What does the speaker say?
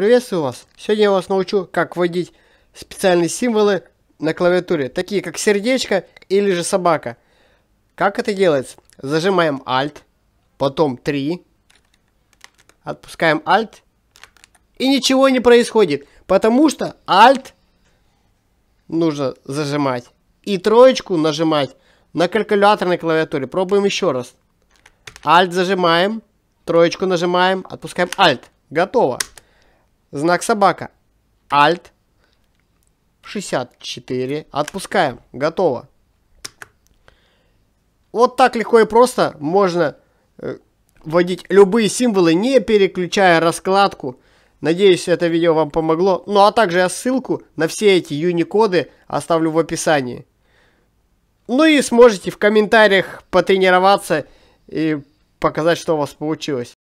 Приветствую вас! Сегодня я вас научу, как вводить специальные символы на клавиатуре, такие как сердечко или же собака. Как это делается? Зажимаем Alt, потом 3, отпускаем Alt, и ничего не происходит, потому что Alt нужно зажимать и троечку нажимать на калькуляторной клавиатуре. Пробуем еще раз. Alt зажимаем, троечку нажимаем, отпускаем Alt. Готово. Знак собака. Alt. 64. Отпускаем. Готово. Вот так легко и просто можно э, вводить любые символы, не переключая раскладку. Надеюсь, это видео вам помогло. Ну а также я ссылку на все эти юникоды оставлю в описании. Ну и сможете в комментариях потренироваться и показать, что у вас получилось.